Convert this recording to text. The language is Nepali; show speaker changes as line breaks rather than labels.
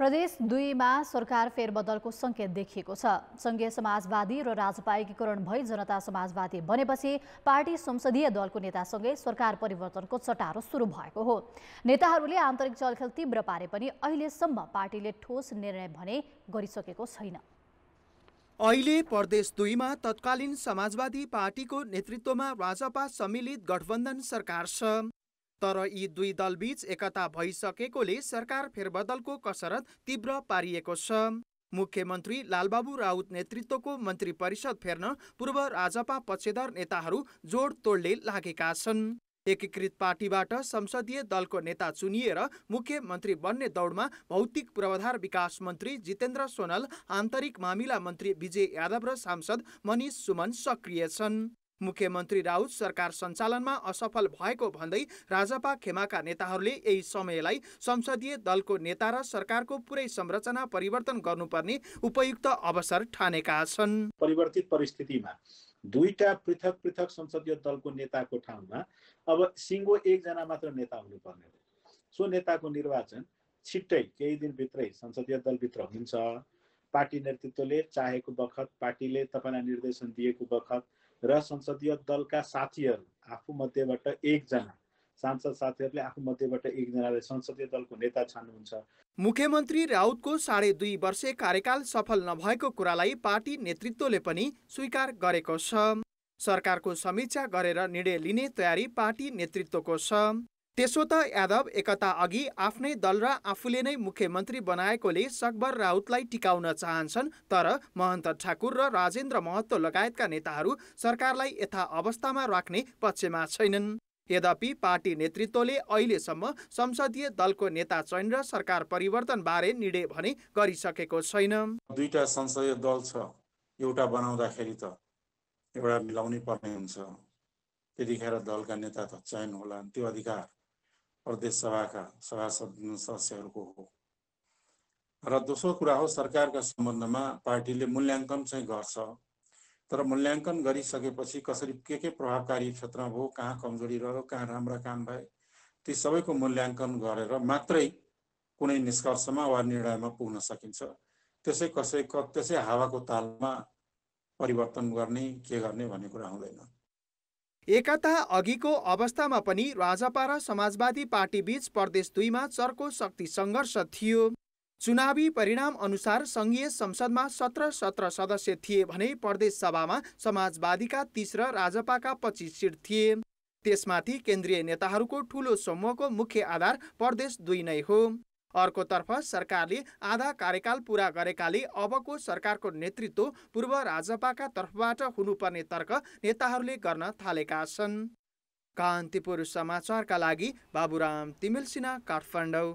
प्रदेश दुईमा सरकार फेरबदलको सङ्केत देखिएको छ सङ्घीय समाजवादी र राजपा एकीकरण भई जनता समाजवादी बनेपछि पार्टी संसदीय दलको नेतासँगै सरकार परिवर्तनको चटारो सुरु भएको हो नेताहरूले आन्तरिक चलखेल तीव्र पारे पनि अहिलेसम्म पार्टीले ठोस निर्णय भने गरिसकेको छैन अहिले प्रदेश दुईमा तत्कालीन समाजवादी पार्टीको नेतृत्वमा राजपा सम्मिलित गठबन्धन सरकार छ तर यी दुई दलबीच एकता भइसकेकोले सरकार फेरबदलको कसरत तीव्र पारिएको छ मुख्यमन्त्री लालबाबु राउत नेतृत्वको मन्त्री परिषद फेर्न पूर्व राजपा पक्षधर नेताहरू जोडतोडले लागेका छन् एकीकृत पार्टीबाट संसदीय दलको नेता चुनिएर मुख्यमन्त्री बन्ने दौडमा भौतिक पूर्वाधार विकास मन्त्री जितेन्द्र सोनल आन्तरिक मामिला मन्त्री विजय यादव र सांसद मनिष सुमन सक्रिय छन् मुख्यमन्त्री राउत सरकार सञ्चालनमा असफल भएको भन्दै राजपा खेमाका नेताहरूले यही समयलाई संसदीय दलको नेता र सरकारको पुरै संरचना परिवर्तन गर्नुपर्ने उपयुक्त अवसर ठानेका छन् परिवर्तित परिस्थितिमा
दुईटा पृथक पृथक संसदीय दलको नेताको ठाउँमा अब सिङ्गो एकजना मात्र नेता हुनुपर्ने सो नेताको निर्वाचन छिट्टै केही दिनभित्रै संसदीय दलभित्र हुन्छ पार्टी नेतृत्वले चाहेको बखत पार्टीले तपाईँलाई निर्देशन दिएको बखत र संसदीय दलका साथीहरू आफू मध्येबाट एकजना सांसद साथीहरूले आफू मध्येबाट एकजनाले संसदीय दलको नेता छान्नुहुन्छ
मुख्यमन्त्री राउतको साढे दुई वर्षे कार्यकाल सफल नभएको कुरालाई पार्टी नेतृत्वले पनि स्वीकार गरेको छ सरकारको समीक्षा गरेर निर्णय लिने तयारी पार्टी नेतृत्वको छ त्यसो त यादव एकता अघि आफ्नै दल र आफूले नै मुख्यमन्त्री बनाएकोले सकबर राउतलाई टिकाउन चाहन्छन् तर महन्त ठाकुर र राजेन्द्र महत्तो लगायतका नेताहरू सरकारलाई यथा अवस्थामा राख्ने पक्षमा छैनन् यद्यपि पार्टी नेतृत्वले अहिलेसम्म संसदीय दलको नेता चयन र सरकार परिवर्तन बारे निर्णय भने गरिसकेको छैन
दुईटा संसदीय दल छ एउटा बनाउँदाखेरि त एउटा मिलाउनै पर्ने हुन्छ त्यतिखेर दलका नेता त चयन होला त्यो अधिकार प्रदेश सभाका सभासद सदस्यहरूको हो र दोस्रो कुरा हो सरकारका सम्बन्धमा पार्टीले मूल्याङ्कन चाहिँ गर्छ तर मूल्याङ्कन गरिसकेपछि कसरी के के प्रभावकारी क्षेत्रमा भयो कहाँ कमजोरी रह्यो कहाँ राम्रा काम भए ती सबैको मूल्याङ्कन गरेर मात्रै कुनै निष्कर्षमा वा निर्णयमा पुग्न सकिन्छ त्यसै कसै त्यसै हावाको तालमा
परिवर्तन गर्ने के गर्ने भन्ने कुरा हुँदैन एकता अघिको अवस्थामा पनि राजपा र समाजवादी पार्टीबीच प्रदेश दुईमा चर्को शक्ति सङ्घर्ष थियो चुनावी परिणाम अनुसार सङ्घीय संसदमा सत्र सत्र सदस्य थिए भने प्रदेश सभामा समाजवादीका तिस र राजपाका पच्चिस सिट थिए त्यसमाथि केन्द्रीय नेताहरूको ठूलो समूहको मुख्य आधार प्रदेश दुई नै हो अर्कोतर्फ सरकारले आधा कार्यकाल पुरा गरेकाले अबको सरकारको नेतृत्व पूर्व राजपाका तर्फबाट हुनुपर्ने तर्क नेताहरूले गर्न थालेका छन् कान्तिपुर समाचारका लागि बाबुराम सिन्हा काठमाडौँ